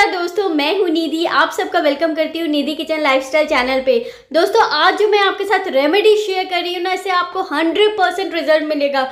नमस्कार दोस्तों मैं हूं निधि आप सबका वेलकम करती हूं निधि किचन लाइफस्टाइल चैनल पे दोस्तों आज जो मैं आपके साथ रेमेडी शेयर कर रही हूं ना इससे आपको 100 परसेंट रिजल्ट मिलेगा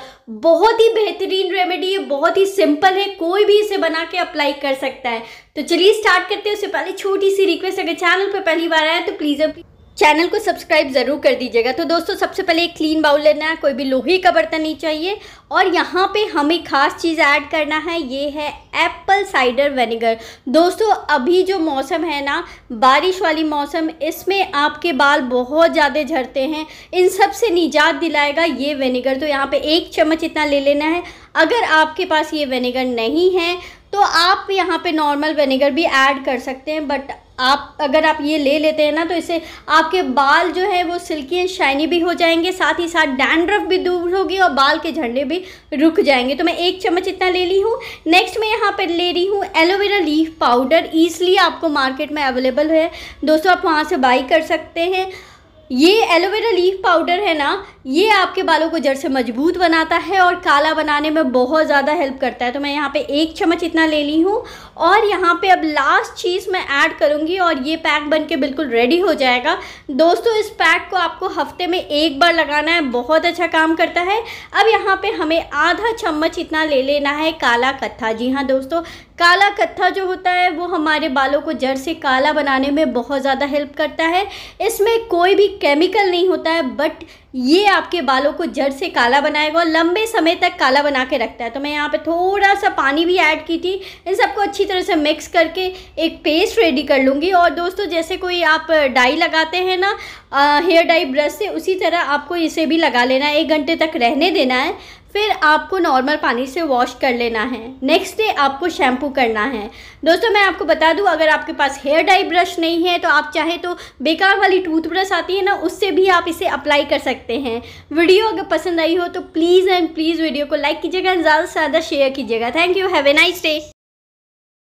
बहुत ही बेहतरीन रेमेडी है बहुत ही सिंपल है कोई भी इसे बना के अप्लाई कर सकता है तो चलिए स्टार्ट करते हैं उससे पहले छोटी सी रिक्वेस्ट अगर चैनल पर पहली बार आए तो प्लीज़ अब चैनल को सब्सक्राइब ज़रूर कर दीजिएगा तो दोस्तों सबसे पहले एक क्लीन बाउल लेना है कोई भी लोहे का बर्तन नहीं चाहिए और यहाँ पे हमें खास चीज़ ऐड करना है ये है एप्पल साइडर वेनेगर दोस्तों अभी जो मौसम है ना बारिश वाली मौसम इसमें आपके बाल बहुत ज़्यादा झड़ते हैं इन सब से निजात दिलाएगा ये वेनेगर तो यहाँ पर एक चम्मच इतना ले लेना है अगर आपके पास ये विनेगर नहीं है तो आप यहाँ पे नॉर्मल विनेगर भी ऐड कर सकते हैं बट आप अगर आप ये ले लेते हैं ना तो इससे आपके बाल जो है वो सिल्की एंड शाइनी भी हो जाएंगे साथ ही साथ डैंड्रफ भी दूर होगी और बाल के झंडे भी रुक जाएंगे तो मैं एक चम्मच इतना ले ली हूँ नेक्स्ट मैं यहाँ पर ले रही हूँ एलोवेरा लीफ पाउडर ईजली आपको मार्केट में अवेलेबल है दोस्तों आप वहाँ से बाई कर सकते हैं ये एलोवेरा लीफ पाउडर है ना ये आपके बालों को जड़ से मजबूत बनाता है और काला बनाने में बहुत ज़्यादा हेल्प करता है तो मैं यहाँ पे एक चम्मच इतना ले ली हूँ और यहाँ पे अब लास्ट चीज़ मैं ऐड करूँगी और ये पैक बन के बिल्कुल रेडी हो जाएगा दोस्तों इस पैक को आपको हफ्ते में एक बार लगाना है बहुत अच्छा काम करता है अब यहाँ पर हमें आधा चम्मच इतना ले लेना है काला कत्था जी हाँ दोस्तों काला कत्था जो होता है वो हमारे बालों को जड़ से काला बनाने में बहुत ज़्यादा हेल्प करता है इसमें कोई भी केमिकल नहीं होता है बट ये आपके बालों को जड़ से काला बनाएगा और लंबे समय तक काला बना के रखता है तो मैं यहाँ पे थोड़ा सा पानी भी ऐड की थी इन सबको अच्छी तरह से मिक्स करके एक पेस्ट रेडी कर लूँगी और दोस्तों जैसे कोई आप डाई लगाते हैं ना हेयर डाई ब्रश से उसी तरह आपको इसे भी लगा लेना है एक घंटे तक रहने देना है फिर आपको नॉर्मल पानी से वॉश कर लेना है नेक्स्ट डे आपको शैम्पू करना है दोस्तों मैं आपको बता दूं अगर आपके पास हेयर डाई ब्रश नहीं है तो आप चाहे तो बेकार वाली टूथब्रश आती है ना उससे भी आप इसे अप्लाई कर सकते सकते हैं वीडियो अगर पसंद आई हो तो प्लीज़ एंड प्लीज़ वीडियो को लाइक कीजिएगा ज़्यादा से ज़्यादा शेयर कीजिएगा thank you have a nice day